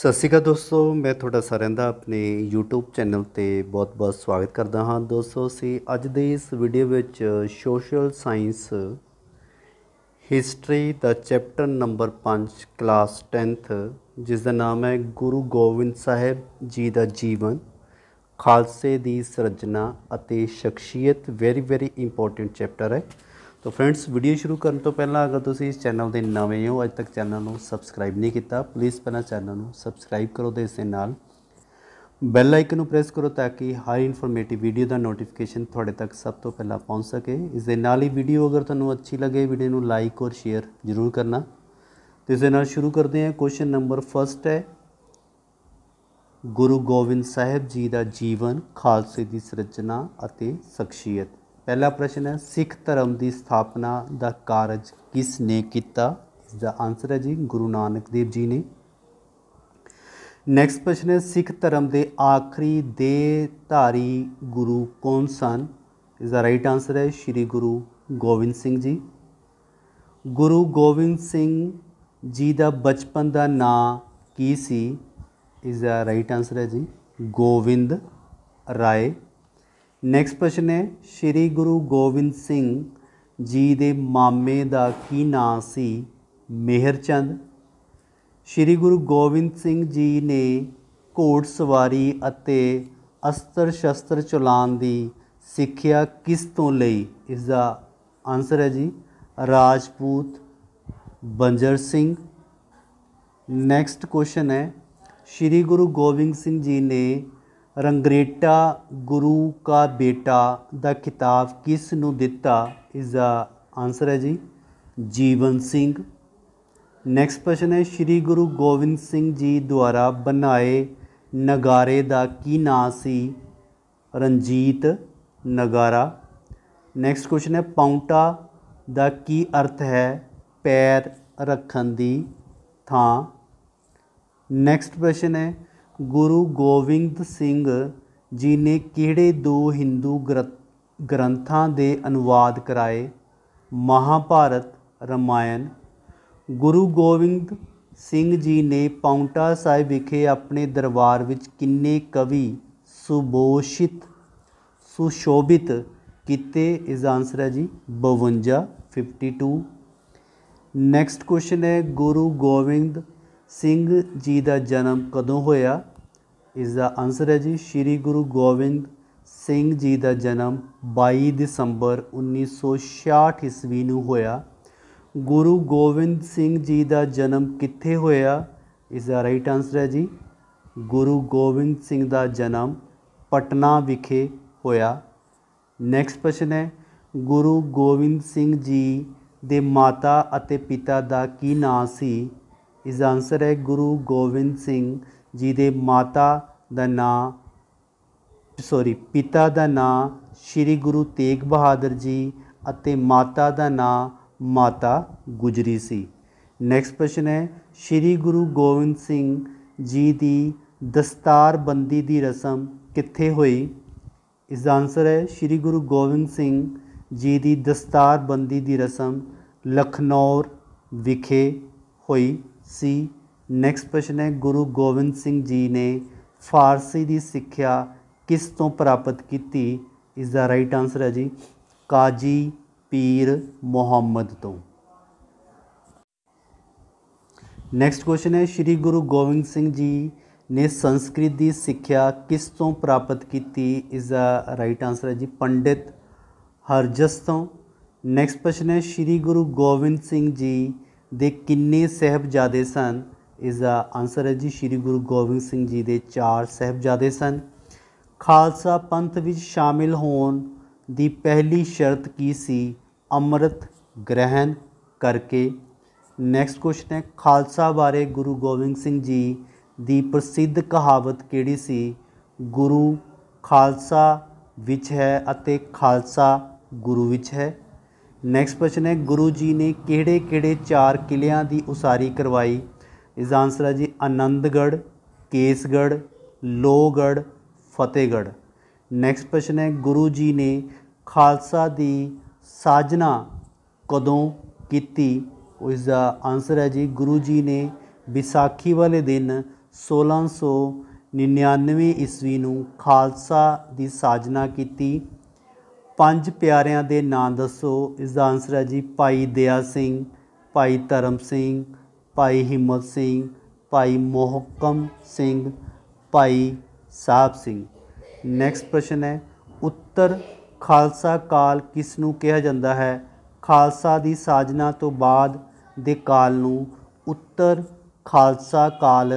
ਸਤਿ ਸ਼੍ਰੀ ਅਕਾਲ ਦੋਸਤੋ ਮੈਂ ਤੁਹਾਡਾ ਸਾਰਿਆਂ ਦਾ ਆਪਣੇ YouTube ਚੈਨਲ ਤੇ ਬਹੁਤ-ਬਹੁਤ ਸਵਾਗਤ ਕਰਦਾ ਹਾਂ ਦੋਸਤੋ ਅਸੀਂ ਅੱਜ ਦੇ ਇਸ ਵੀਡੀਓ ਵਿੱਚ ਸੋਸ਼ਲ ਸਾਇੰਸ ਹਿਸਟਰੀ ਦਾ ਚੈਪਟਰ ਨੰਬਰ 5 ਕਲਾਸ 10th ਜਿਸ ਦਾ ਨਾਮ ਹੈ ਗੁਰੂ ਗੋਬਿੰਦ ਸਾਹਿਬ ਜੀ ਦਾ ਜੀਵਨ ਖਾਲਸੇ ਦੀ ਸਿਰਜਣਾ ਅਤੇ ਸ਼ਖਸੀਅਤ ਵੈਰੀ ਵੈਰੀ ਇੰਪੋਰਟੈਂਟ ਚੈਪਟਰ ਹੈ ਤੋ ਫਰੈਂਡਸ ਵੀਡੀਓ ਸ਼ੁਰੂ ਕਰਨ ਤੋਂ ਪਹਿਲਾਂ ਅਗਰ ਤੁਸੀਂ ਇਸ ਚੈਨਲ ਦੇ ਨਵੇਂ ਹੋ ਅਜੇ ਤੱਕ ਚੈਨਲ ਨੂੰ ਸਬਸਕ੍ਰਾਈਬ ਨਹੀਂ ਕੀਤਾ ਪਲੀਜ਼ ਪਹਿਲਾਂ ਚੈਨਲ ਨੂੰ ਸਬਸਕ੍ਰਾਈਬ ਕਰੋ ਤੇ ਇਸ ਦੇ ਨਾਲ ਬੈਲ ਆਈਕਨ ਨੂੰ ਪ੍ਰੈਸ ਕਰੋ ਤਾਂ ਕਿ ਹਰ ਇਨਫੋਰਮੇਟਿਵ ਵੀਡੀਓ ਦਾ ਨੋਟੀਫਿਕੇਸ਼ਨ ਤੁਹਾਡੇ ਤੱਕ ਸਭ ਤੋਂ ਪਹਿਲਾਂ ਪਹੁੰਚ ਸਕੇ ਇਸ ਦੇ ਨਾਲ ਹੀ ਵੀਡੀਓ ਅਗਰ ਤੁਹਾਨੂੰ ਅੱਛੀ ਲੱਗੇ ਵੀਡੀਓ ਨੂੰ ਲਾਈਕ ਔਰ ਸ਼ੇਅਰ ਜ਼ਰੂਰ ਕਰਨਾ ਤੇ ਇਸ ਦੇ ਨਾਲ ਸ਼ੁਰੂ ਕਰਦੇ ਹਾਂ ਕੁਐਸਚਨ ਨੰਬਰ 1 ਹੈ ਗੁਰੂ ਗੋਬਿੰਦ ਸਾਹਿਬ ਜੀ ਦਾ ਜੀਵਨ ਖਾਲਸੇ ਦੀ ਸਿਰਜਣਾ ਅਤੇ ਸ਼ਖਸੀਅਤ ਪਹਿਲਾ ਪ੍ਰਸ਼ਨ ਹੈ ਸਿੱਖ ਧਰਮ ਦੀ ਸਥਾਪਨਾ ਦਾ ਕਾਰਜ ਕਿਸ ਨੇ ਕੀਤਾ ਇਸ ਦਾ ਆਨਸਰ ਹੈ ਜੀ ਗੁਰੂ ਨਾਨਕ ਦੇਵ ਜੀ ਨੇ ਨੈਕਸਟ ਪ੍ਰਸ਼ਨ ਹੈ ਸਿੱਖ ਧਰਮ ਦੇ ਆਖਰੀ ਦੇ ਧਾਰੀ ਗੁਰੂ ਕੌਣ ਸਨ ਇਸ ਦਾ ਰਾਈਟ ਆਨਸਰ ਹੈ ਸ੍ਰੀ ਗੁਰੂ ਗੋਬਿੰਦ ਸਿੰਘ ਜੀ ਗੁਰੂ ਗੋਬਿੰਦ ਸਿੰਘ ਜੀ ਦਾ ਬਚਪਨ ਦਾ ਨਾਂ ਕੀ ਸੀ ਇਸ ਦਾ ਰਾਈਟ ਆਨਸਰ ਹੈ ਜੀ ਗੋਵਿੰਦ ਰਾਏ ਨੈਕਸਟ ਪ੍ਰਸ਼ਨ ਹੈ ਸ੍ਰੀ ਗੁਰੂ ਗੋਬਿੰਦ ਸਿੰਘ ਜੀ ਦੇ ਮਾਮੇ ਦਾ ਕੀ ਨਾਂ ਸੀ ਮਿਹਰਚੰਦ ਸ੍ਰੀ ਗੁਰੂ ਗੋਬਿੰਦ ਸਿੰਘ ਜੀ ਨੇ ਘੋੜ ਸਵਾਰੀ ਅਤੇ ਅਸਤਰ ਸ਼ਸਤਰ ਚਲਾਉਣ ਦੀ ਸਿੱਖਿਆ ਕਿਸ ਤੋਂ ਲਈ ਇਸ ਦਾ ਆਨਸਰ ਹੈ ਜੀ ਰਾਜਪੂਤ ਬੰਜਰ ਸਿੰਘ ਨੈਕਸਟ ਕੁਐਸਚਨ ਹੈ ਸ੍ਰੀ ਗੁਰੂ ਗੋਬਿੰਦ ਸਿੰਘ ਜੀ ਨੇ ਰੰਗਰੇਟਾ ਗੁਰੂ ਕਾ ਬੇਟਾ ਦਾ ਖਿਤਾਬ ਕਿਸ ਨੂੰ ਦਿੱਤਾ ਇਸ ਦਾ ਆਨਸਰ ਹੈ ਜੀ ਜੀਵਨ ਸਿੰਘ ਨੈਕਸਟ ਪ੍ਰਸ਼ਨ ਹੈ ਸ੍ਰੀ ਗੁਰੂ ਗੋਬਿੰਦ ਸਿੰਘ ਜੀ ਦੁਆਰਾ ਬਣਾਏ ਨਗਾਰੇ ਦਾ ਕੀ ਨਾਂ ਸੀ ਰਣਜੀਤ ਨਗਾਰਾ ਨੈਕਸਟ ਕੁਐਸਚਨ ਹੈ ਪੌਂਟਾ ਦਾ ਕੀ ਅਰਥ ਹੈ ਪੈਰ ਰੱਖਣ ਦੀ ਥਾਂ ਨੈਕਸਟ ਪ੍ਰਸ਼ਨ ਹੈ ਗੁਰੂ ਗੋਬਿੰਦ ਸਿੰਘ ਜੀ ਨੇ ਕਿਹੜੇ ਦੋ ਹਿੰਦੂ ਗ੍ਰੰਥਾਂ ਦੇ ਅਨੁਵਾਦ ਕਰਾਏ ਮਹਾਭਾਰਤ ਰਮਾਇਣ ਗੁਰੂ ਗੋਬਿੰਦ ਸਿੰਘ ਜੀ ਨੇ ਪੌਂਟਾ ਸਾਹਿਬ ਵਿਖੇ ਆਪਣੇ ਦਰਬਾਰ ਵਿੱਚ ਕਿੰਨੇ ਕਵੀ ਸੁਬੋਸ਼ਿਤ ਸੁਸ਼ੋਭਿਤ ਕੀਤੇ ਇਸ ਆਨਸਰ ਹੈ ਜੀ 52 52 ਨੈਕਸਟ ਕੁਐਸਚਨ ਹੈ ਗੁਰੂ ਗੋਬਿੰਦ ਸਿੰਘ ਜੀ ਦਾ ਜਨਮ ਕਦੋਂ ਹੋਇਆ ਇਸ ਦਾ ਆਨਸਰ ਹੈ ਜੀ ਸ੍ਰੀ ਗੁਰੂ ਗੋਬਿੰਦ ਸਿੰਘ ਜੀ ਦਾ ਜਨਮ 22 ਦਸੰਬਰ 1966 ਈਸਵੀ ਨੂੰ ਹੋਇਆ ਗੁਰੂ ਗੋਬਿੰਦ ਸਿੰਘ ਜੀ ਦਾ ਜਨਮ ਕਿੱਥੇ ਹੋਇਆ ਇਸ ਦਾ ਰਾਈਟ ਆਨਸਰ ਹੈ ਜੀ ਗੁਰੂ ਗੋਬਿੰਦ ਸਿੰਘ ਦਾ ਜਨਮ ਪਟਨਾ ਵਿਖੇ ਹੋਇਆ ਨੈਕਸਟ ਪ੍ਰਸ਼ਨ ਹੈ ਗੁਰੂ ਗੋਬਿੰਦ ਸਿੰਘ ਜੀ ਦੇ ਮਾਤਾ ਅਤੇ ਪਿਤਾ ਦਾ ਕੀ ਨਾਂ ਸੀ ਇਸ ਦਾ ਆਨਸਰ ਹੈ ਗੁਰੂ ਗੋਬਿੰਦ ਸਿੰਘ ਜੀ ਦੇ ਮਾਤਾ ਦਾ ਨਾਂ ਸੌਰੀ ਪਿਤਾ ਦਾ ਨਾਂ ਸ੍ਰੀ ਗੁਰੂ ਤੇਗ ਬਹਾਦਰ ਜੀ ਅਤੇ ਮਾਤਾ ਦਾ ਨਾਂ ਮਾਤਾ ਗੁਜਰੀ ਸੀ ਨੈਕਸਟ ਪ੍ਰਸ਼ਨ ਹੈ ਸ੍ਰੀ ਗੁਰੂ ਗੋਬਿੰਦ ਸਿੰਘ ਜੀ ਦੀ ਦਸਤਾਰਬੰਦੀ ਦੀ ਰਸਮ ਕਿੱਥੇ ਹੋਈ ਇਸ ਦਾ ਆਨਸਰ ਹੈ ਸ੍ਰੀ ਗੁਰੂ ਗੋਬਿੰਦ ਸਿੰਘ ਜੀ ਦੀ ਦਸਤਾਰਬੰਦੀ ਦੀ ਰਸਮ ਲਖਨੌਰ ਵਿਖੇ ਹੋਈ ਸੀ ਨੈਕਸਟ ਪ੍ਰਸ਼ਨ ਹੈ ਗੁਰੂ ਗੋਬਿੰਦ ਸਿੰਘ ਜੀ ਨੇ ਫਾਰਸੀ ਦੀ ਸਿੱਖਿਆ ਕਿਸ ਤੋਂ ਪ੍ਰਾਪਤ ਕੀਤੀ ਇਸ ਦਾ ਰਾਈਟ ਆਨਸਰ ਹੈ ਜੀ ਕਾਜੀ ਪੀਰ ਮੁਹੰਮਦ ਤੋਂ ਨੈਕਸਟ ਕੁਐਸਚਨ ਹੈ ਸ੍ਰੀ ਗੁਰੂ ਗੋਬਿੰਦ ਸਿੰਘ ਜੀ ਨੇ ਸੰਸਕ੍ਰਿਤ ਦੀ ਸਿੱਖਿਆ ਕਿਸ ਤੋਂ ਪ੍ਰਾਪਤ ਕੀਤੀ ਇਸ ਦਾ ਰਾਈਟ ਆਨਸਰ ਹੈ ਜੀ ਪੰਡਿਤ ਹਰਜਸ ਤੋਂ ਨੈਕਸਟ ਪ੍ਰਸ਼ਨ ਹੈ ਸ੍ਰੀ ਗੁਰੂ ਗੋਬਿੰਦ ਸਿੰਘ ਜੀ ਦੇ ਕਿੰਨੇ ਸਹਿਬਜ਼ਾਦੇ ਸਨ ਇਸ ਦਾ ਆਨਸਰ ਹੈ ਜੀ ਸ੍ਰੀ ਗੁਰੂ ਗੋਬਿੰਦ ਸਿੰਘ ਜੀ ਦੇ ਚਾਰ ਸਹਿਬਜ਼ਾਦੇ ਸਨ ਖਾਲਸਾ ਪੰਥ ਵਿੱਚ ਸ਼ਾਮਿਲ ਹੋਣ ਦੀ ਪਹਿਲੀ ਸ਼ਰਤ ਕੀ ਸੀ ਅੰਮ੍ਰਿਤ ਗ੍ਰਹਿਣ ਕਰਕੇ ਨੈਕਸਟ ਕੁਐਸਚਨ ਹੈ ਖਾਲਸਾ ਬਾਰੇ ਗੁਰੂ ਗੋਬਿੰਦ ਸਿੰਘ ਜੀ ਦੀ ਪ੍ਰਸਿੱਧ ਕਹਾਵਤ ਕਿਹੜੀ ਸੀ ਗੁਰੂ ਖਾਲਸਾ ਵਿੱਚ ਹੈ ਅਤੇ ਖਾਲਸਾ ਗੁਰੂ ਵਿੱਚ ਹੈ ਨੈਕਸਟ ਪ੍ਰਸ਼ਨ ਹੈ ਗੁਰੂ ਜੀ ਨੇ ਕਿਹੜੇ ਕਿਹੜੇ ਚਾਰ ਕਿਲਿਆਂ ਦੀ ਉਸਾਰੀ ਕਰਵਾਈ ਇਸ ਦਾ ਆਨਸਰ ਹੈ ਜੀ ਆਨੰਦਗੜ੍ਹ ਕੇਸਗੜ੍ਹ ਲੋਗੜ ਫਤਿਹਗੜ੍ਹ ਨੈਕਸਟ ਪ੍ਰਸ਼ਨ ਹੈ ਗੁਰੂ ਜੀ ਨੇ ਖਾਲਸਾ ਦੀ ਸਾਜਨਾ ਕਦੋਂ ਕੀਤੀ ਉਸ ਦਾ ਆਨਸਰ ਹੈ ਜੀ ਗੁਰੂ ਜੀ ਨੇ ਵਿਸਾਖੀ ਵਾਲੇ ਦਿਨ 1699 ਈਸਵੀ ਨੂੰ ਖਾਲਸਾ ਦੀ ਸਾਜਨਾ ਕੀਤੀ ਪੰਜ ਪਿਆਰਿਆਂ ਦੇ ਨਾਂ ਦੱਸੋ ਇਸ ਦਾ ਆਨਸਰ ਹੈ ਜੀ ਭਾਈ ਦਿਆ ਸਿੰਘ ਭਾਈ ਧਰਮ ਸਿੰਘ ਭਾਈ ਹਿੰਮਤ ਸਿੰਘ ਭਾਈ ਮੋਹਕਮ ਸਿੰਘ ਭਾਈ ਸਾਹਿਬ ਸਿੰਘ ਨੈਕਸਟ ਪ੍ਰਸ਼ਨ ਹੈ ਉੱਤਰ ਖਾਲਸਾ ਕਾਲ ਕਿਸ ਨੂੰ ਕਿਹਾ ਜਾਂਦਾ ਹੈ ਖਾਲਸਾ ਦੀ ਸਾਜਨਾ ਤੋਂ ਬਾਅਦ ਦੇ ਕਾਲ ਨੂੰ ਉੱਤਰ ਖਾਲਸਾ ਕਾਲ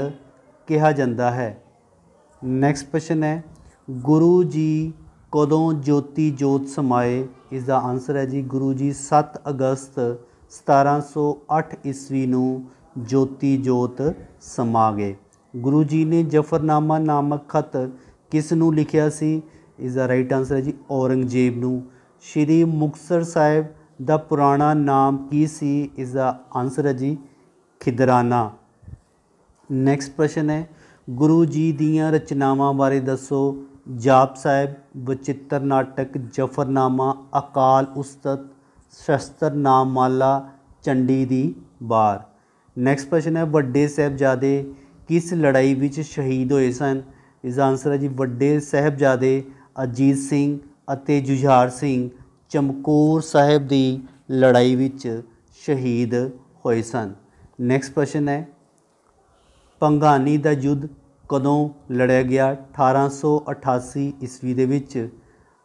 ਕਿਹਾ ਜਾਂਦਾ ਹੈ ਨੈਕਸਟ ਪ੍ਰਸ਼ਨ ਹੈ ਗੁਰੂ ਜੀ ਕਦੋਂ ਜੋਤੀ ਜੋਤ ਸਮਾਏ ਇਸ ਦਾ ਆਨਸਰ ਹੈ ਜੀ ਗੁਰੂ ਜੀ 7 ਅਗਸਤ 1708 ਈਸਵੀ ਨੂੰ ਜੋਤੀ ਜੋਤ ਸਮਾ ਗਏ ਗੁਰੂ ਜੀ ਨੇ ਜਫਰਨਾਮਾ ਨਾਮਕ ਖਤ ਕਿਸ ਨੂੰ ਲਿਖਿਆ ਸੀ ਇਸ ਦਾ ਰਾਈਟ ਆਨਸਰ ਹੈ ਜੀ ਔਰੰਗਜ਼ੇਬ ਨੂੰ ਸ਼੍ਰੀ ਮੁਕਸਰ ਸਾਹਿਬ ਦਾ ਪੁਰਾਣਾ ਨਾਮ ਕੀ ਸੀ ਇਸ ਦਾ ਆਨਸਰ ਹੈ ਜੀ ਖਿਦਰਾਨਾ ਨੈਕਸਟ ਪ੍ਰਸ਼ਨ ਹੈ ਗੁਰੂ ਜੀ ਦੀਆਂ ਰਚਨਾਵਾਂ ਬਾਰੇ ਦੱਸੋ ਜਾਪ ਸਾਹਿਬ ਵਚਿੱਤਰ ਨਾਟਕ ਜਫਰਨਾਮਾ ਅਕਾਲ ਉਸਤਤ ਸ਼ਸਤਰ ਨਾਮ ਮਾਲਾ ਚੰਡੀ ਦੀ ਬਾਰ ਨੈਕਸਟ ਪ੍ਰਸ਼ਨ ਹੈ ਵੱਡੇ ਸਹਿਬਜ਼ਾਦੇ ਕਿਸ ਲੜਾਈ ਵਿੱਚ ਸ਼ਹੀਦ ਹੋਏ ਸਨ ਇਸ ਦਾ ਆਨਸਰ ਹੈ ਜੀ ਵੱਡੇ ਸਹਿਬਜ਼ਾਦੇ ਅਜੀਤ ਸਿੰਘ ਅਤੇ ਜੁਝਾਰ ਸਿੰਘ ਚਮਕੌਰ ਸਾਹਿਬ ਦੀ ਲੜਾਈ ਵਿੱਚ ਸ਼ਹੀਦ ਹੋਏ ਸਨ ਨੈਕਸਟ ਪ੍ਰਸ਼ਨ ਹੈ ਪੰਗਾਨੀ ਦਾ ਯੁੱਧ ਕਦੋਂ ਲੜਿਆ ਗਿਆ 1888 ਈਸਵੀ ਦੇ ਵਿੱਚ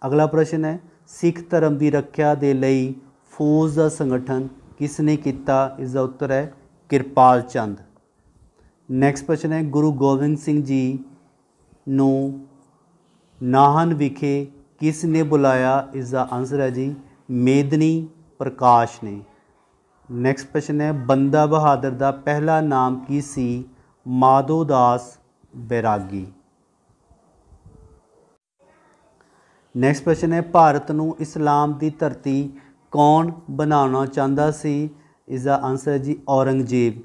ਅਗਲਾ ਪ੍ਰਸ਼ਨ ਹੈ ਸਿੱਖ ਧਰਮ ਦੀ ਰੱਖਿਆ ਦੇ ਲਈ ਫੌਜ ਦਾ ਸੰਗਠਨ ਕਿਸ ਨੇ ਕੀਤਾ ਇਸ ਦਾ ਉੱਤਰ ਹੈ ਕਿਰਪਾਲ ਚੰਦ ਨੈਕਸਟ ਪ੍ਰਸ਼ਨ ਹੈ ਗੁਰੂ ਗੋਬਿੰਦ ਸਿੰਘ ਜੀ ਨੂੰ ਨਾਹਨ ਵਿਖੇ ਕਿਸ ਨੇ ਬੁਲਾਇਆ ਇਸ ਦਾ ਆਨਸਰ ਹੈ ਜੀ ਮੇਦਨੀ ਪ੍ਰਕਾਸ਼ ਨੇ ਨੈਕਸਟ ਪ੍ਰਸ਼ਨ ਹੈ ਬੰਦਾ ਬਹਾਦਰ ਦਾ ਪਹਿਲਾ ਨਾਮ ਕੀ ਸੀ ਮਾਦੋਦਾਸ ਦਾਸ ਬੈਰਾਗੀ ਨੈਕਸਟ ਕੁਐਸਚਨ ਹੈ ਭਾਰਤ ਨੂੰ ਇਸਲਾਮ ਦੀ ਧਰਤੀ ਕੌਣ ਬਣਾਉਣਾ ਚਾਹੁੰਦਾ ਸੀ ਇਸ ਦਾ ਆਨਸਰ ਹੈ ਜੀ ਔਰੰਗਜ਼ੇਬ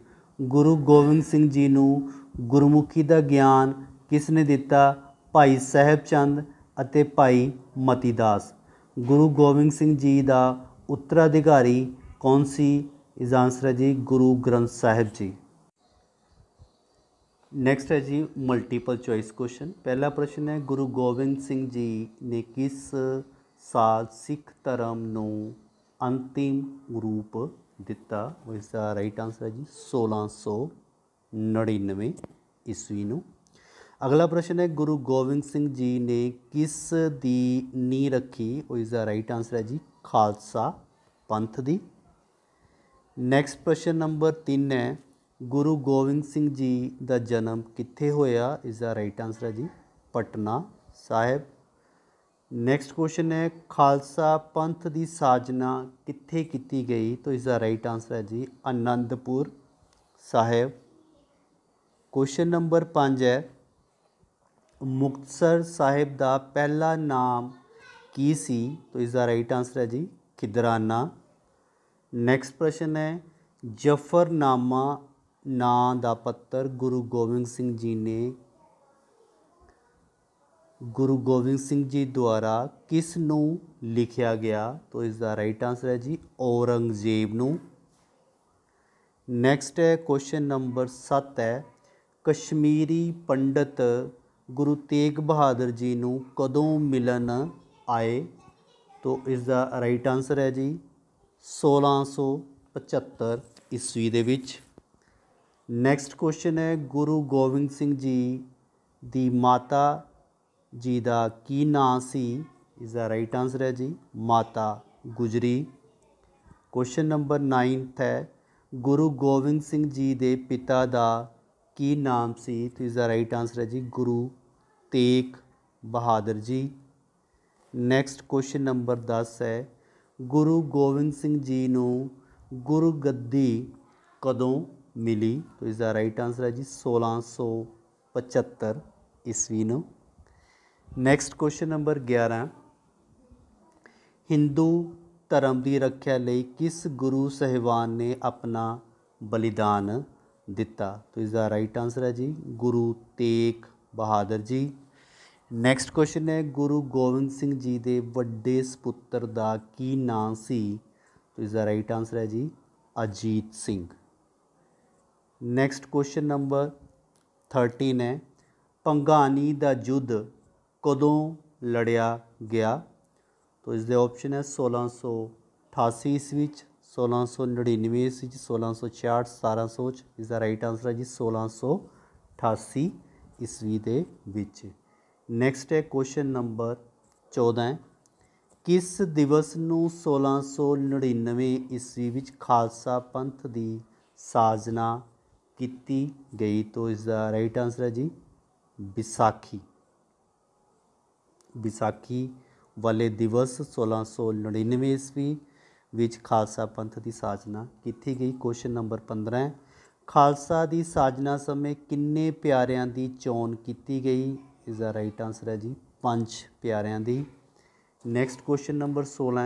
ਗੁਰੂ ਗੋਬਿੰਦ ਸਿੰਘ ਜੀ ਨੂੰ ਗੁਰਮੁਖੀ ਦਾ ਗਿਆਨ ਕਿਸ ਨੇ ਦਿੱਤਾ ਭਾਈ ਸਾਹਿਬ ਚੰਦ ਅਤੇ ਭਾਈ ਮਤੀਦਾਸ ਗੁਰੂ ਗੋਬਿੰਦ ਸਿੰਘ ਜੀ ਦਾ ਉੱਤਰਾਧਿਕਾਰੀ ਕੌਣ ਸੀ ਇਸ ਆਨਸਰ ਹੈ ਜੀ ਗੁਰੂ ਗ੍ਰੰਥ ਸਾਹਿਬ ਜੀ ਨੈਕਸਟ ਹੈ ਜੀ ਮਲਟੀਪਲ ਚੁਆਇਸ ਕੁਐਸਚਨ ਪਹਿਲਾ ਪ੍ਰਸ਼ਨ ਹੈ ਗੁਰੂ ਗੋਬਿੰਦ ਸਿੰਘ ਜੀ ਨੇ ਕਿਸ ਸਾਲ ਸਿੱਖ ਧਰਮ ਨੂੰ ਅੰਤਿਮ ਰੂਪ ਦਿੱਤਾ ਇਸ ਦਾ ਰਾਈਟ ਆਨਸਰ ਹੈ ਜੀ 1699 ਈਸਵੀ ਨੂੰ ਅਗਲਾ ਪ੍ਰਸ਼ਨ ਹੈ ਗੁਰੂ ਗੋਬਿੰਦ ਸਿੰਘ ਜੀ ਨੇ ਕਿਸ ਦੀ ਨੀ ਰੱਖੀ ਉਹ ਇਸ ਦਾ ਰਾਈਟ ਆਨਸਰ ਹੈ ਜੀ ਖਾਲਸਾ ਪੰਥ ਦੀ ਨੈਕਸਟ ਪ੍ਰਸ਼ਨ ਨੰਬਰ 3 ਹੈ ਗੁਰੂ ਗੋਬਿੰਦ ਸਿੰਘ ਜੀ ਦਾ ਜਨਮ ਕਿੱਥੇ ਹੋਇਆ ਇਸ ਦਾ ਰਾਈਟ ਆਨਸਰ ਹੈ ਜੀ ਪਟਨਾ ਸਾਹਿਬ ਨੈਕਸਟ ਕੁਐਸਚਨ ਹੈ ਖਾਲਸਾ ਪੰਥ ਦੀ ਸਾਜਨਾ ਕਿੱਥੇ ਕੀਤੀ ਗਈ ਤਾਂ ਇਸ ਦਾ ਰਾਈਟ ਆਨਸਰ ਹੈ ਜੀ ਅਨੰਦਪੁਰ ਸਾਹਿਬ ਕੁਐਸਚਨ ਨੰਬਰ 5 ਹੈ ਮੁਕਤਸਰ ਸਾਹਿਬ ਦਾ ਪਹਿਲਾ ਨਾਮ ਕੀ ਸੀ ਤਾਂ ਇਸ ਦਾ ਰਾਈਟ ਆਨਸਰ ਹੈ ਜੀ ਖਿਦਰਾਨਾ ਨੈਕਸਟ ਪ੍ਰਸ਼ਨ ਹੈ ਜਫਰਨਾਮਾ ਨਾਂ ਦਾ ਪੱਤਰ ਗੁਰੂ ਗੋਬਿੰਦ ਸਿੰਘ ਜੀ ਨੇ ਗੁਰੂ ਗੋਬਿੰਦ ਸਿੰਘ ਜੀ ਦੁਆਰਾ ਕਿਸ ਨੂੰ ਲਿਖਿਆ ਗਿਆ ਤਾਂ ਇਸ ਦਾ ਰਾਈਟ ਆਨਸਰ ਹੈ ਜੀ ਔਰੰਗਜ਼ੇਬ ਨੂੰ ਨੈਕਸਟ ਹੈ ਕੁਐਸਚਨ ਨੰਬਰ 7 ਹੈ ਕਸ਼ਮੀਰੀ ਪੰਡਤ ਗੁਰੂ ਤੇਗ ਬਹਾਦਰ ਜੀ ਨੂੰ ਕਦੋਂ ਮਿਲਨ ਆਏ ਤਾਂ ਇਸ ਦਾ ਰਾਈਟ ਆਨਸਰ ਹੈ ਜੀ 1675 ਈਸਵੀ ਦੇ ਵਿੱਚ ਨੈਕਸਟ ਕੁਐਸਚਨ ਹੈ ਗੁਰੂ ਗੋਬਿੰਦ ਸਿੰਘ ਜੀ ਦੀ ਮਾਤਾ ਜੀ ਦਾ ਕੀ ਨਾਂ ਸੀ ਇਸ ਦਾ ਰਾਈਟ ਆਨਸਰ ਹੈ ਜੀ ਮਾਤਾ ਗੁਜਰੀ ਕੁਐਸਚਨ ਨੰਬਰ 9th ਹੈ ਗੁਰੂ ਗੋਬਿੰਦ ਸਿੰਘ ਜੀ ਦੇ ਪਿਤਾ ਦਾ ਕੀ ਨਾਮ ਸੀ ਤੇ ਇਸ ਦਾ ਰਾਈਟ ਆਨਸਰ ਹੈ ਜੀ ਗੁਰੂ ਤੇਗ ਬਹਾਦਰ ਜੀ ਨੈਕਸਟ ਕੁਐਸਚਨ ਨੰਬਰ 10 ਹੈ ਗੁਰੂ ਗੋਬਿੰਦ ਸਿੰਘ ਜੀ ਨੂੰ ਗੁਰੂ ਗੱਦੀ ਕਦੋਂ ਮਿਲੀ तो ਇਸ ਦਾ ਰਾਈਟ ਆਨਸਰ ਹੈ ਜੀ 1675 ਈਸਵੀ ਨੂੰ ਨੈਕਸਟ ਕੁਐਸਚਨ ਨੰਬਰ 11 ਹਿੰਦੂ ਧਰਮ ਦੀ ਰੱਖਿਆ ਲਈ ਕਿਸ ਗੁਰੂ ਸਹਿਬਾਨ ਨੇ ਆਪਣਾ ਬਲੀਦਾਨ ਦਿੱਤਾ ਤੋ ਇਸ ਦਾ ਰਾਈਟ ਆਨਸਰ ਹੈ ਜੀ ਗੁਰੂ ਤੇਗ ਬਹਾਦਰ ਜੀ ਨੈਕਸਟ ਕੁਐਸਚਨ ਹੈ ਗੁਰੂ ਗੋਬਿੰਦ ਸਿੰਘ ਜੀ ਦੇ ਵੱਡੇ ਸੁਪੁੱਤਰ ਦਾ ਕੀ ਨਾਂ ਸੀ ਤੋ ਇਸ ਦਾ ਰਾਈਟ ਆਨਸਰ ਹੈ ਜੀ Ajit Singh next question number 13 ਹੈ ਪੰਗਾਨੀ ਦਾ ਜੁੱਧ ਕਦੋਂ ਲੜਿਆ ਗਿਆ ਤੋਂ ਇਸ ਦੇ ਆਪਸ਼ਨ ਹੈ 1688 ਈਸਵੀ ਵਿੱਚ 1699 ਈਸਵੀ ਵਿੱਚ 1664 1700 ਇਸ ਦਾ ਰਾਈਟ ਆਨਸਰ ਹੈ ਜੀ 1688 ਈਸਵੀ ਦੇ ਵਿੱਚ ਨੈਕਸਟ ਹੈ ਕੁਐਸਚਨ ਨੰਬਰ 14 ਕਿਸ ਦਿਵਸ ਨੂੰ 1699 ਈਸਵੀ ਵਿੱਚ ਖਾਲਸਾ ਪੰਥ ਦੀ ਸਾਜਨਾ ਕੀਤੀ ਗਈ ਤੋਂ ਇਸ ਦਾ ਰਾਈਟ ਆਨਸਰ ਹੈ ਜੀ ਵਿਸਾਖੀ ਵਿਸਾਖੀ ਵਾਲੇ ਦਿਵਸ 1699 ਈਸਵੀ ਵਿੱਚ ਖਾਲਸਾ ਪੰਥ ਦੀ ਸਾਜਨਾ ਕੀਤੀ ਗਈ ਕੁਐਸਚਨ ਨੰਬਰ 15 ਖਾਲਸਾ ਦੀ ਸਾਜਨਾ ਸਮੇਂ ਕਿੰਨੇ ਪਿਆਰਿਆਂ ਦੀ ਚੋਣ ਕੀਤੀ ਗਈ ਇਸ ਦਾ ਰਾਈਟ ਆਨਸਰ ਹੈ ਜੀ ਪੰਜ ਪਿਆਰਿਆਂ ਦੀ ਨੈਕਸਟ ਕੁਐਸਚਨ ਨੰਬਰ 16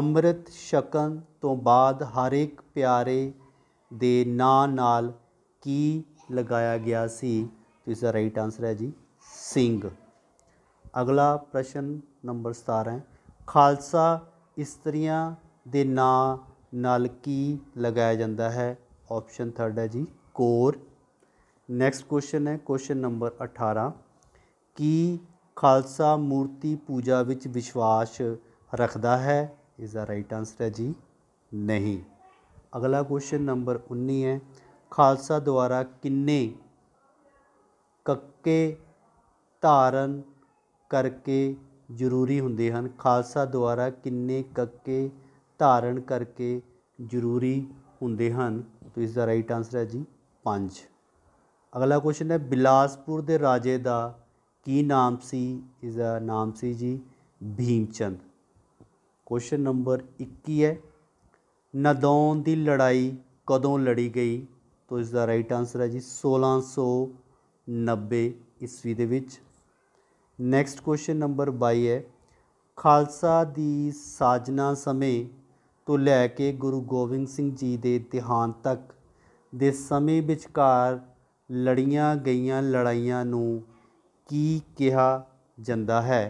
ਅੰਮ੍ਰਿਤ ਛਕਣ ਤੋਂ ਬਾਅਦ ਹਰ ਇੱਕ ਪਿਆਰੇ ਦੇ ਨਾਂ ਨਾਲ ਕੀ ਲਗਾਇਆ ਗਿਆ ਸੀ ਤੇ ਇਸ ਦਾ ਰਾਈਟ ਆਨਸਰ ਹੈ ਜੀ ਸਿੰਘ ਅਗਲਾ ਪ੍ਰਸ਼ਨ ਨੰਬਰ 17 ਖਾਲਸਾ ਇਸਤਰੀਆਂ ਦੇ ਨਾਂ ਨਾਲ ਕੀ ਲਗਾਇਆ ਜਾਂਦਾ ਹੈ ਆਪਸ਼ਨ 3 ਹੈ ਜੀ ਕੋਰ ਨੈਕਸਟ ਕੁਐਸਚਨ ਹੈ ਕੁਐਸਚਨ ਨੰਬਰ 18 ਕੀ ਖਾਲਸਾ ਮੂਰਤੀ ਪੂਜਾ ਵਿੱਚ ਵਿਸ਼ਵਾਸ ਰੱਖਦਾ ਹੈ ਇਸ ਦਾ ਰਾਈਟ ਆਨਸਰ ਹੈ ਜੀ ਨਹੀਂ ਅਗਲਾ ਕੁਐਸਚਨ ਨੰਬਰ 19 ਹੈ ਖਾਲਸਾ ਦੁਆਰਾ ਕਿੰਨੇ ਕੱਕੇ ਧਾਰਨ ਕਰਕੇ ਜ਼ਰੂਰੀ ਹੁੰਦੇ ਹਨ ਖਾਲਸਾ ਦੁਆਰਾ ਕਿੰਨੇ ਕੱਕੇ ਧਾਰਨ ਕਰਕੇ ਜ਼ਰੂਰੀ ਹੁੰਦੇ ਹਨ ਤੋ ਇਸ ਦਾ ਰਾਈਟ ਆਨਸਰ ਹੈ ਜੀ 5 ਅਗਲਾ ਕੁਐਸਚਨ ਹੈ ਬਿਲਾਸਪੁਰ ਦੇ ਰਾਜੇ ਦਾ ਕੀ ਨਾਮ ਸੀ ਇਸ ਦਾ ਨਾਮ ਸੀ ਜੀ ਭੀਮਚੰਦ ਕੁਐਸਚਨ ਨੰਬਰ 21 ਹੈ ਨਦੌਨ ਦੀ ਲੜਾਈ ਕਦੋਂ ਲੜੀ ਗਈ ਤਾਂ ਇਸ ਦਾ ਰਾਈਟ ਆਨਸਰ ਹੈ ਜੀ 1690 ਈਸਵੀ ਦੇ ਵਿੱਚ ਨੈਕਸਟ ਕੁਐਸਚਨ ਨੰਬਰ 22 ਹੈ ਖਾਲਸਾ ਦੀ ਸਾਜਨਾ ਸਮੇਂ ਤੋਂ ਲੈ ਕੇ ਗੁਰੂ ਗੋਬਿੰਦ ਸਿੰਘ ਜੀ ਦੇ ਦੇਹਾਂਤ ਤੱਕ ਦੇ ਸਮੇਂ ਵਿਚਕਾਰ ਲੜੀਆਂ ਗਈਆਂ ਲੜਾਈਆਂ ਨੂੰ ਕੀ ਕਿਹਾ ਜਾਂਦਾ ਹੈ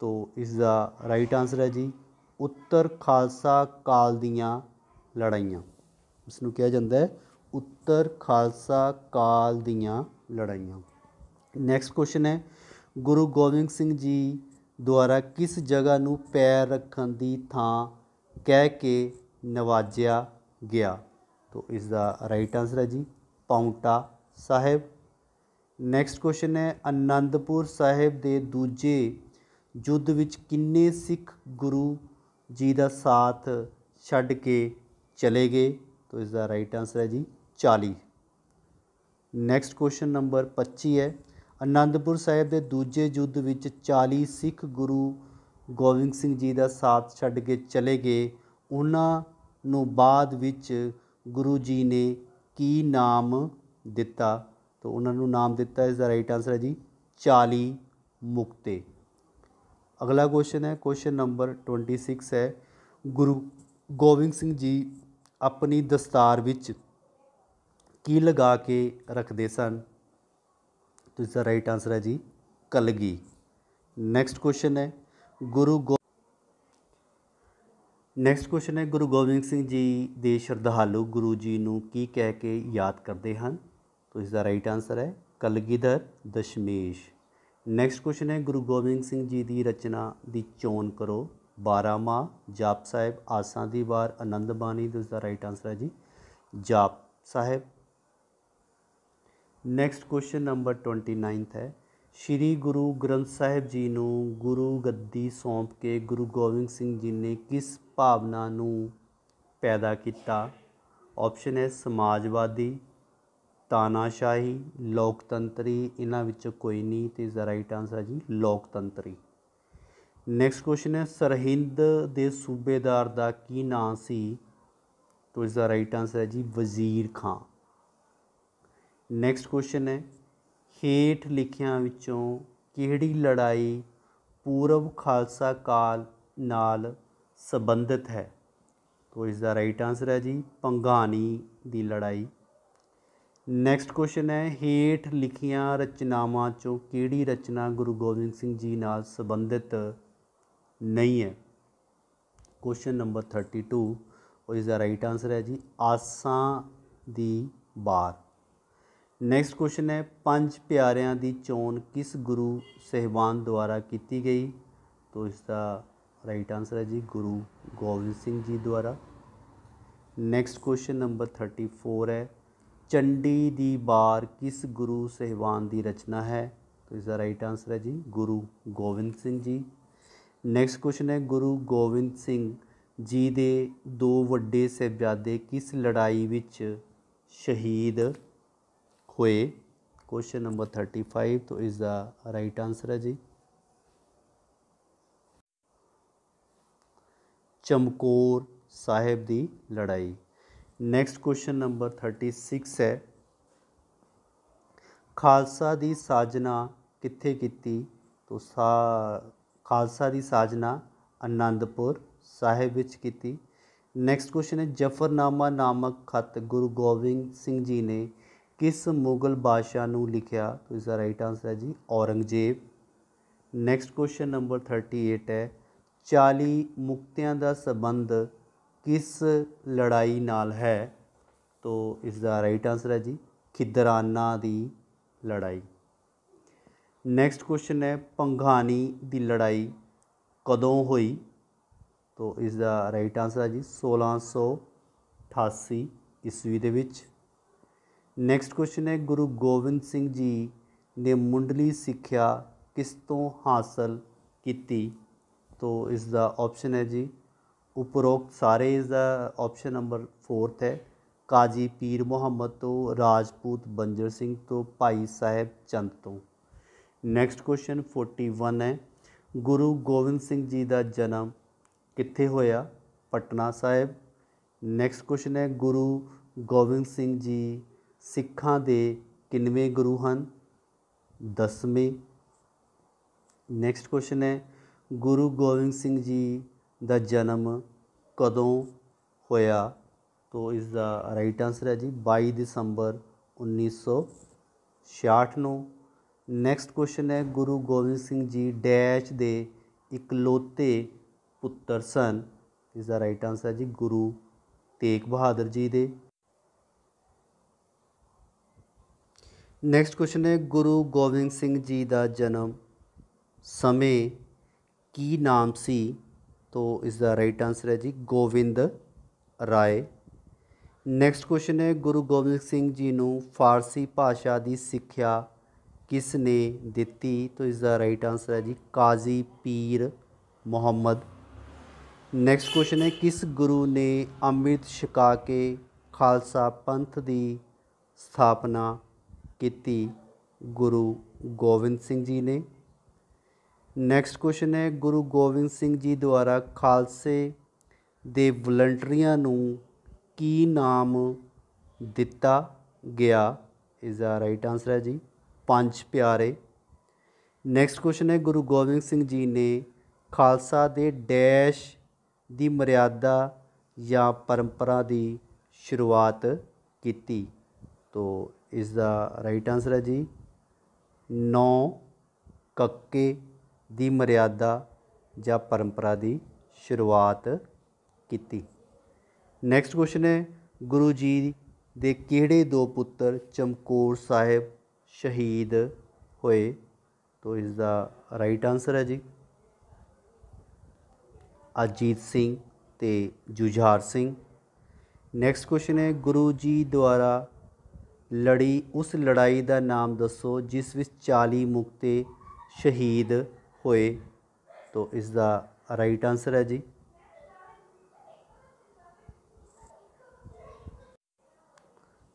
ਤੋ ਇਸ ਦਾ ਰਾਈਟ ਆਨਸਰ ਹੈ ਜੀ ਉੱਤਰ ਖਾਲਸਾ ਕਾਲ ਦੀਆਂ ਲੜਾਈਆਂ ਇਸ ਨੂੰ ਕਿਹਾ ਜਾਂਦਾ ਹੈ ਉੱਤਰ ਖਾਲਸਾ ਕਾਲ ਦੀਆਂ ਲੜਾਈਆਂ ਨੈਕਸਟ ਕੁਐਸਚਨ ਹੈ ਗੁਰੂ ਗੋਬਿੰਦ ਸਿੰਘ ਜੀ ਦੁਆਰਾ ਕਿਸ ਜਗ੍ਹਾ ਨੂੰ ਪੈਰ ਰੱਖਣ ਦੀ ਥਾਂ ਕਹਿ ਕੇ ਨਵਾਜਿਆ ਗਿਆ ਤੋਂ ਇਸ ਦਾ ਰਾਈਟ ਆਨਸਰ ਹੈ ਜੀ ਪੌਂਟਾ ਸਾਹਿਬ ਨੈਕਸਟ ਕੁਐਸਚਨ ਹੈ ਅਨੰਦਪੁਰ ਸਾਹਿਬ ਦੇ ਦੂਜੇ ਯੁੱਧ ਵਿੱਚ ਕਿੰਨੇ ਸਿੱਖ ਗੁਰੂ ਜੀ ਦਾ ਸਾਥ ਛੱਡ ਕੇ ਚਲੇ ਗਏ ਇਸ ਦਾ ਰਾਈਟ ਆਨਸਰ ਹੈ ਜੀ 40 ਨੈਕਸਟ ਕੁਐਸਚਨ ਨੰਬਰ 25 ਹੈ ਅਨੰਦਪੁਰ ਸਾਹਿਬ ਦੇ ਦੂਜੇ ਯੁੱਧ ਵਿੱਚ 40 ਸਿੱਖ ਗੁਰੂ ਗੋਬਿੰਦ ਸਿੰਘ ਜੀ ਦਾ ਸਾਥ ਛੱਡ ਕੇ ਚਲੇ ਗਏ ਉਹਨਾਂ ਨੂੰ ਬਾਅਦ ਵਿੱਚ ਗੁਰੂ ਜੀ ਨੇ ਕੀ ਨਾਮ ਦਿੱਤਾ ਤਾਂ ਉਹਨਾਂ ਨੂੰ ਨਾਮ ਦਿੱਤਾ ਇਸ ਦਾ ਰਾਈਟ ਆਨਸਰ ਹੈ ਜੀ 40 ਮੁਕਤੇ ਅਗਲਾ ਕੁਐਸਚਨ ਹੈ ਕੁਐਸਚਨ ਨੰਬਰ 26 ਹੈ ਗੁਰੂ ਗੋਬਿੰਦ ਸਿੰਘ ਜੀ ਆਪਣੀ ਦਸਤਾਰ ਵਿੱਚ ਕੀ ਲਗਾ ਕੇ ਰੱਖਦੇ ਸਨ ਤੋ ਇਸ ਦਾ ਰਾਈਟ ਆਨਸਰ ਹੈ ਜੀ ਕਲਗੀ ਨੈਕਸਟ ਕੁਐਸਚਨ ਹੈ ਗੁਰੂ ਨੈਕਸਟ ਕੁਐਸਚਨ ਹੈ ਗੁਰੂ ਗੋਬਿੰਦ ਸਿੰਘ ਜੀ ਦੇ ਸ਼ਰਧਾਲੂ ਗੁਰੂ ਜੀ ਨੂੰ ਕੀ ਕਹਿ ਕੇ ਯਾਦ ਕਰਦੇ ਹਨ ਤੋ ਇਸ ਦਾ ਰਾਈਟ ਆਨਸਰ ਹੈ ਕਲਗੀਧਰ ਦਸ਼ਮੇਸ਼ ਨੈਕਸਟ ਕੁਐਸਚਨ ਹੈ ਗੁਰੂ ਗੋਬਿੰਦ ਸਿੰਘ ਜੀ ਦੀ ਰਚਨਾ ਦੀ ਚੋਣ ਕਰੋ 12 ਮਾ ਜਾਪ ਸਾਹਿਬ ਆਸਾਂ ਦੀ ਵਾਰ ਆਨੰਦ ਬਾਣੀ ਇਸ ਦਾ ਰਾਈਟ ਆਨਸਰ ਹੈ ਜੀ ਜਾਪ ਸਾਹਿਬ ਨੈਕਸਟ ਕੁਐਸਚਨ ਨੰਬਰ 29 ਹੈ ਸ਼੍ਰੀ ਗੁਰੂ ਗ੍ਰੰਥ ਸਾਹਿਬ ਜੀ ਨੂੰ ਗੁਰੂ ਗੱਦੀ ਸੌਂਪ ਕੇ ਗੁਰੂ ਗੋਬਿੰਦ ਸਿੰਘ ਜੀ ਨੇ ਕਿਸ ਭਾਵਨਾ ਨੂੰ ਪੈਦਾ ਕੀਤਾ ਆਪਸ਼ਨ ਹੈ ਸਮਾਜਵਾਦੀ ਤਾਨਾਸ਼ਾਹੀ ਲੋਕਤੰਤਰੀ ਇਹਨਾਂ ਵਿੱਚੋਂ ਕੋਈ ਨਹੀਂ ਤੇ ਇਜ਼ ਰਾਈਟ ਆਨਸਰ ਹੈ ਜੀ ਲੋਕਤੰਤਰੀ ਨੈਕਸਟ ਕੁਐਸਚਨ ਹੈ ਸਰਹਿੰਦ ਦੇ ਸੂਬੇਦਾਰ ਦਾ ਕੀ ਨਾਮ ਸੀ ਤੋ ਇਸ ਦਾ ਰਾਈਟ ਆਨਸਰ ਹੈ ਜੀ ਵਜ਼ੀਰ ਖਾਨ ਨੈਕਸਟ ਕੁਐਸਚਨ ਹੈ ਹੇਠ ਲਿਖਿਆਂ ਵਿੱਚੋਂ ਕਿਹੜੀ ਲੜਾਈ ਪੂਰਬ ਖਾਲਸਾ ਕਾਲ ਨਾਲ ਸੰਬੰਧਿਤ ਹੈ ਤੋ ਇਸ ਦਾ ਰਾਈਟ ਆਨਸਰ ਹੈ ਜੀ ਪੰਗਾਨੀ ਦੀ ਲੜਾਈ ਨੈਕਸਟ ਕੁਐਸਚਨ ਹੈ ਹੀਟ ਲਿਖੀਆਂ ਰਚਨਾਵਾਂ ਚੋਂ ਕਿਹੜੀ ਰਚਨਾ ਗੁਰੂ ਗੋਬਿੰਦ ਸਿੰਘ ਜੀ ਨਾਲ ਸੰਬੰਧਿਤ ਨਹੀਂ ਹੈ ਕੁਐਸਚਨ ਨੰਬਰ 32 ਉਹ ਇਸ ਦਾ ਰਾਈਟ ਆਨਸਰ ਹੈ ਜੀ ਆਸਾਂ ਦੀ ਬਾਤ ਨੈਕਸਟ ਕੁਐਸਚਨ ਹੈ ਪੰਜ ਪਿਆਰਿਆਂ ਦੀ ਚੋਣ ਕਿਸ ਗੁਰੂ ਸਹਿਬਾਨ ਦੁਆਰਾ ਕੀਤੀ ਗਈ ਤੋਂ ਇਸ ਦਾ ਰਾਈਟ ਆਨਸਰ ਹੈ ਜੀ ਗੁਰੂ ਗੋਬਿੰਦ ਸਿੰਘ ਜੀ ਦੁਆਰਾ ਨੈਕਸਟ ਕੁਐਸਚਨ ਨੰਬਰ 34 ਹੈ ਚੰਡੀ ਦੀ ਵਾਰ ਕਿਸ ਗੁਰੂ ਸਹਿਬਾਨ ਦੀ ਰਚਨਾ ਹੈ ਤੋ ਇਸ ਦਾ ਰਾਈਟ ਆਨਸਰ ਹੈ ਜੀ ਗੁਰੂ ਗੋਬਿੰਦ ਸਿੰਘ ਜੀ ਨੈਕਸਟ ਕੁਐਸਚਨ ਹੈ ਗੁਰੂ ਗੋਬਿੰਦ ਸਿੰਘ ਜੀ ਦੇ ਦੋ ਵੱਡੇ ਸਹਿਬਜ਼ਾਦੇ ਕਿਸ ਲੜਾਈ ਵਿੱਚ ਸ਼ਹੀਦ ਹੋਏ ਕੁਐਸਚਨ ਨੰਬਰ 35 ਤੋਂ ਇਸ ਦਾ ਰਾਈਟ ਆਨਸਰ ਹੈ ਜੀ ਚਮਕੌਰ ਸਾਹਿਬ ਦੀ ਲੜਾਈ ਨੈਕਸਟ ਕੁਐਸਚਨ ਨੰਬਰ 36 ਹੈ ਖਾਲਸਾ ਦੀ ਸਾਜਨਾ ਕਿੱਥੇ ਕੀਤੀ ਤੋਂ ਸਾ ਖਾਲਸਾ ਦੀ ਸਾਜਨਾ ਅਨੰਦਪੁਰ ਸਾਹਿਬ ਵਿੱਚ ਕੀਤੀ ਨੈਕਸਟ ਕੁਐਸਚਨ ਹੈ ਜਫਰਨਾਮਾ ਨਾਮਕ ਖਤ ਗੁਰੂ ਗੋਬਿੰਦ ਸਿੰਘ ਜੀ ਨੇ ਕਿਸ ਮੁਗਲ ਬਾਦਸ਼ਾਹ ਨੂੰ ਲਿਖਿਆ ਤੋਂ ਇਸ ਦਾ ਰਾਈਟ ਆਨਸਰ ਹੈ ਜੀ ਔਰੰਗਜ਼ੇਬ ਨੈਕਸਟ ਕੁਐਸਚਨ ਨੰਬਰ 38 ਹੈ 40 ਮੁਕਤਿਆਂ ਦਾ ਸਬੰਧ ਕਿਸ ਲੜਾਈ ਨਾਲ ਹੈ ਤੋ ਇਸ ਦਾ ਰਾਈਟ ਆਨਸਰ ਹੈ ਜੀ ਖਿਦਰਾਨਾ ਦੀ ਲੜਾਈ ਨੈਕਸਟ ਕੁਐਸਚਨ ਹੈ ਪੰਘਾਨੀ ਦੀ ਲੜਾਈ ਕਦੋਂ ਹੋਈ ਤੋ ਇਸ ਦਾ ਰਾਈਟ ਆਨਸਰ ਹੈ ਜੀ 1688 ਈਸਵੀ ਦੇ ਵਿੱਚ ਨੈਕਸਟ ਕੁਐਸਚਨ ਹੈ ਗੁਰੂ ਗੋਬਿੰਦ ਸਿੰਘ ਜੀ ਨੇ ਮੁੰਡਲੀ ਸਿੱਖਿਆ ਕਿਸ ਤੋਂ ਹਾਸਲ ਕੀਤੀ ਤੋ ਇਸ ਦਾ ਆਪਸ਼ਨ ਹੈ ਜੀ ਉਪਰੋਕਤ ਸਾਰੇ ਇਸ ਦਾ ਆਪਸ਼ਨ ਨੰਬਰ 4th ਹੈ ਕਾਜੀ ਪੀਰ ਮੁਹੰਮਦ ਤੋਂ ਰਾਜਪੂਤ ਬੰਜਰ ਸਿੰਘ ਤੋਂ ਭਾਈ ਸਾਹਿਬ ਚੰਦ ਤੋਂ ਨੈਕਸਟ ਕੁਐਸਚਨ 41 ਹੈ ਗੁਰੂ ਗੋਬਿੰਦ ਸਿੰਘ ਜੀ ਦਾ ਜਨਮ ਕਿੱਥੇ ਹੋਇਆ ਪਟਨਾ ਸਾਹਿਬ ਨੈਕਸਟ ਕੁਐਸਚਨ ਹੈ ਗੁਰੂ ਗੋਬਿੰਦ ਸਿੰਘ ਜੀ ਸਿੱਖਾਂ ਦੇ ਕਿੰਨਵੇਂ ਗੁਰੂ ਹਨ 10ਵੇਂ ਨੈਕਸਟ ਕੁਐਸਚਨ ਹੈ ਗੁਰੂ ਗੋਬਿੰਦ ਸਿੰਘ ਜੀ ਦਾ ਜਨਮ ਕਦੋਂ ਹੋਇਆ ਤੋ ਇਸ ਦਾ ਰਾਈਟ ਆਨਸਰ ਹੈ ਜੀ 22 ਦਸੰਬਰ 1966 ਨੂੰ ਨੈਕਸਟ ਕੁਐਸਚਨ ਹੈ ਗੁਰੂ ਗੋਬਿੰਦ ਸਿੰਘ ਜੀ ਡੈਸ਼ ਦੇ ਇਕਲੋਤੇ ਪੁੱਤਰ ਸਨ ਇਸ ਦਾ ਰਾਈਟ ਆਨਸਰ ਹੈ ਜੀ ਗੁਰੂ ਤੇਗ ਬਹਾਦਰ ਜੀ ਦੇ ਨੈਕਸਟ ਕੁਐਸਚਨ ਹੈ ਗੁਰੂ ਗੋਬਿੰਦ ਸਿੰਘ ਜੀ ਦਾ ਜਨਮ ਸਮੇਂ ਕੀ ਨਾਮ ਸੀ ਤੋ ਇਸ ਦਾ ਰਾਈਟ ਆਨਸਰ ਹੈ ਜੀ ਗੋਵਿੰਦ ਰਾਏ ਨੈਕਸਟ ਕੁਐਸਚਨ ਹੈ ਗੁਰੂ ਗੋਬਿੰਦ ਸਿੰਘ ਜੀ ਨੂੰ ਫਾਰਸੀ ਭਾਸ਼ਾ ਦੀ ਸਿੱਖਿਆ ਕਿਸ ਨੇ ਦਿੱਤੀ ਤੋ ਇਸ ਦਾ ਰਾਈਟ ਆਨਸਰ ਹੈ ਜੀ ਕਾਜ਼ੀ ਪੀਰ ਮੁਹੰਮਦ ਨੈਕਸਟ ਕੁਐਸਚਨ ਹੈ ਕਿਸ ਗੁਰੂ ਨੇ ਅੰਮ੍ਰਿਤ ਛਕਾ ਕੇ ਖਾਲਸਾ ਪੰਥ ਦੀ ਸਥਾਪਨਾ ਕੀਤੀ ਗੁਰੂ ਗੋਬਿੰਦ ਸਿੰਘ ਜੀ ਨੇ ਨੈਕਸਟ ਕੁਐਸਚਨ ਹੈ ਗੁਰੂ ਗੋਬਿੰਦ ਸਿੰਘ ਜੀ ਦੁਆਰਾ ਖਾਲਸੇ ਦੇ ਵਲੰਟਰੀਆਂ ਨੂੰ ਕੀ ਨਾਮ ਦਿੱਤਾ ਗਿਆ ਇਜ਼ ਦਾ ਰਾਈਟ ਆਨਸਰ ਹੈ ਜੀ ਪੰਜ ਪਿਆਰੇ ਨੈਕਸਟ ਕੁਐਸਚਨ ਹੈ ਗੁਰੂ ਗੋਬਿੰਦ ਸਿੰਘ ਜੀ ਨੇ ਖਾਲਸਾ ਦੇ ਡੈਸ਼ ਦੀ ਮਰਿਆਦਾ ਜਾਂ ਪਰੰਪਰਾ ਦੀ ਸ਼ੁਰੂਆਤ ਕੀਤੀ ਤੋਂ ਇਸ ਦਾ ਰਾਈਟ ਆਨਸਰ ਹੈ ਜੀ 9 ਕੱਕੇ ਦੀ ਮਰਿਆਦਾ ਜਾਂ ਪਰੰਪਰਾ ਦੀ ਸ਼ੁਰੂਆਤ ਕੀਤੀ ਨੈਕਸਟ ਕੁਐਸਚਨ ਹੈ ਗੁਰੂ ਜੀ ਦੇ ਕਿਹੜੇ ਦੋ ਪੁੱਤਰ ਚਮਕੌਰ ਸਾਹਿਬ ਸ਼ਹੀਦ ਹੋਏ ਤੋਂ ਇਸ ਦਾ ਰਾਈਟ ਆਨਸਰ ਹੈ ਜੀ ਅਜੀਤ ਸਿੰਘ ਤੇ ਜੁਝਾਰ ਸਿੰਘ ਨੈਕਸਟ ਕੁਐਸਚਨ ਹੈ ਗੁਰੂ ਜੀ ਦੁਆਰਾ ਲੜੀ ਉਸ ਲੜਾਈ ਦਾ ਨਾਮ ਦੱਸੋ ਜਿਸ ਵਿੱਚ 40 ਮੁਕਤੇ ਸ਼ਹੀਦ ਹੋਏ ਤੋ ਇਸ ਦਾ ਰਾਈਟ ਆਨਸਰ ਹੈ ਜੀ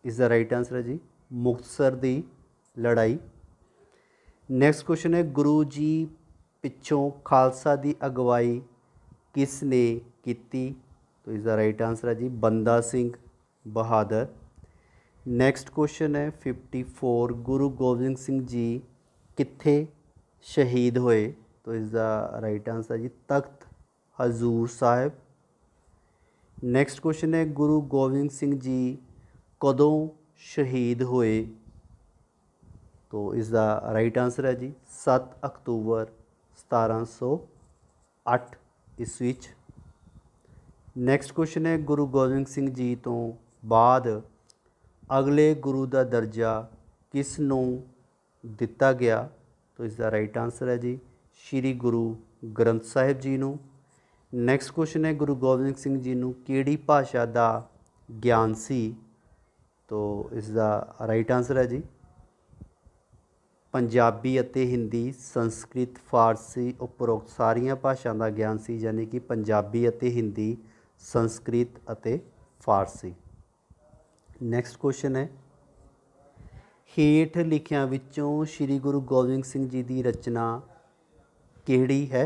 ਇਸ ਦਾ ਰਾਈਟ ਆਨਸਰ ਹੈ ਜੀ ਮੁਕਤਸਰ ਦੀ ਲੜਾਈ ਨੈਕਸਟ ਕੁਐਸਚਨ ਹੈ ਗੁਰੂ ਜੀ ਪਿੱਛੋਂ ਖਾਲਸਾ ਦੀ ਅਗਵਾਈ ਕਿਸ ਨੇ ਕੀਤੀ ਤੋ ਇਸ ਦਾ ਰਾਈਟ ਆਨਸਰ ਹੈ ਜੀ ਬੰਦਾ ਸਿੰਘ ਬਹਾਦਰ ਨੈਕਸਟ ਕੁਐਸਚਨ ਹੈ 54 ਗੁਰੂ ਗੋਬਿੰਦ ਸਿੰਘ ਜੀ ਕਿੱਥੇ ਸ਼ਹੀਦ ਹੋਏ ਤੋ ਇਸ ਦਾ ਰਾਈਟ ਆਨਸਰ ਜੀ ਤਖਤ ਹਜ਼ੂਰ ਸਾਹਿਬ ਨੈਕਸਟ ਕੁਐਸਚਨ ਹੈ ਗੁਰੂ ਗੋਬਿੰਦ ਸਿੰਘ ਜੀ ਕਦੋਂ ਸ਼ਹੀਦ ਹੋਏ ਤੋ ਇਸ ਦਾ ਰਾਈਟ ਆਨਸਰ ਹੈ ਜੀ 7 ਅਕਤੂਬਰ 1708 ਈਸਵੀ ਵਿੱਚ ਨੈਕਸਟ ਕੁਐਸਚਨ ਹੈ ਗੁਰੂ ਗੋਬਿੰਦ ਸਿੰਘ ਜੀ ਤੋਂ ਬਾਅਦ ਅਗਲੇ ਗੁਰੂ ਦਾ ਦਰਜਾ ਕਿਸ ਨੂੰ ਦਿੱਤਾ ਗਿਆ ਤੋ ਇਸ ਦਾ ਰਾਈਟ ਆਨਸਰ ਹੈ ਜੀ ਸ਼੍ਰੀ ਗੁਰੂ ਗ੍ਰੰਥ ਸਾਹਿਬ ਜੀ ਨੂੰ ਨੈਕਸਟ ਕੁਐਸਚਨ ਹੈ ਗੁਰੂ ਗੋਬਿੰਦ ਸਿੰਘ ਜੀ ਨੂੰ ਕਿਹੜੀ ਭਾਸ਼ਾ ਦਾ ਗਿਆਨ ਸੀ ਤੋ ਇਸ ਦਾ ਰਾਈਟ ਆਨਸਰ ਹੈ ਜੀ ਪੰਜਾਬੀ ਅਤੇ ਹਿੰਦੀ ਸੰਸਕ੍ਰਿਤ ਫਾਰਸੀ ਉਪਰੋਕਤ ਸਾਰੀਆਂ ਭਾਸ਼ਾਵਾਂ ਦਾ ਗਿਆਨ ਸੀ ਯਾਨੀ ਕਿ ਪੰਜਾਬੀ ਅਤੇ ਹਿੰਦੀ ਸੰਸਕ੍ਰਿਤ ਅਤੇ ਫਾਰਸੀ ਨੈਕਸਟ ਕੁਐਸਚਨ ਹੈ ਹੇਠ ਲਿਖਿਆਂ ਵਿੱਚੋਂ ਸ੍ਰੀ ਗੁਰੂ ਗੋਬਿੰਦ ਸਿੰਘ ਜੀ ਦੀ ਰਚਨਾ ਕਿਹੜੀ ਹੈ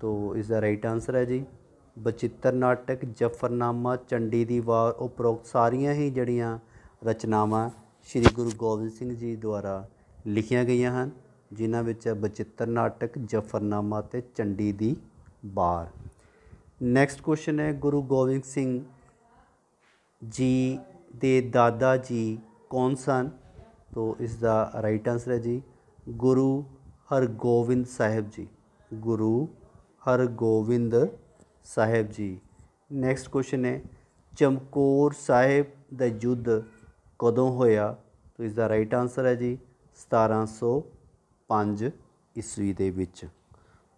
ਤੋ ਇਸ ਦਾ ਰਾਈਟ ਆਨਸਰ ਹੈ ਜੀ ਬਚਿੱਤਰ ਨਾਟਕ ਜਫਰਨਾਮਾ ਚੰਡੀ ਦੀ ਵਾਰ ਉਪਰੋਕਤ ਸਾਰੀਆਂ ਹੀ ਜਿਹੜੀਆਂ ਰਚਨਾਵਾਂ ਸ੍ਰੀ ਗੁਰੂ ਗੋਬਿੰਦ ਸਿੰਘ ਜੀ ਦੁਆਰਾ ਲਿਖੀਆਂ ਗਈਆਂ ਹਨ ਜਿਨ੍ਹਾਂ ਵਿੱਚ ਬਚਿੱਤਰ ਨਾਟਕ ਜਫਰਨਾਮਾ ਤੇ ਚੰਡੀ ਦੀ ਵਾਰ ਨੈਕਸਟ ਕੁਐਸਚਨ ਹੈ ਗੁਰੂ ਗੋਬਿੰਦ ਸਿੰਘ ਜੀ ਦੇ ਦਾਦਾ ਜੀ ਕੌਣ ਸਨ ਤੋ ਇਸ ਦਾ ਰਾਈਟ ਆਨਸਰ ਹੈ ਜੀ ਗੁਰੂ ਹਰਗੋਬਿੰਦ ਸਾਹਿਬ ਜੀ ਗੁਰੂ ਹਰਗੋਬਿੰਦ ਸਾਹਿਬ ਜੀ ਨੈਕਸਟ ਕੁਐਸਚਨ ਹੈ ਚਮਕੌਰ ਸਾਹਿਬ ਦਾ ਯੁੱਧ ਕਦੋਂ ਹੋਇਆ ਤੋ ਇਸ ਦਾ ਰਾਈਟ ਆਨਸਰ ਹੈ ਜੀ 1705 ਈਸਵੀ ਦੇ ਵਿੱਚ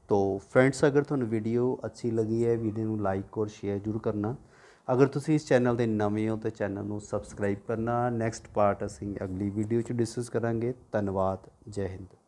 ਤੋ ਫਰੈਂਡਸ ਅਗਰ ਤੁਹਾਨੂੰ ਵੀਡੀਓ ਅੱਛੀ ਲੱਗੀ ਹੈ ਵੀਡੀਓ ਨੂੰ ਲਾਈਕ ਔਰ ਸ਼ੇਅਰ ਜ਼ਰੂਰ ਕਰਨਾ ਅਗਰ ਤੁਸੀਂ ਇਸ ਚੈਨਲ ਦੇ ਨਵੇਂ ਹੋ ਤਾਂ ਚੈਨਲ ਨੂੰ ਸਬਸਕ੍ਰਾਈਬ ਕਰਨਾ ਨੈਕਸਟ ਪਾਰਟ ਅਸੀਂ ਅਗਲੀ ਵੀਡੀਓ 'ਚ ਡਿਸਕਸ ਕਰਾਂਗੇ ਧੰਨਵਾਦ ਜੈ ਹਿੰਦ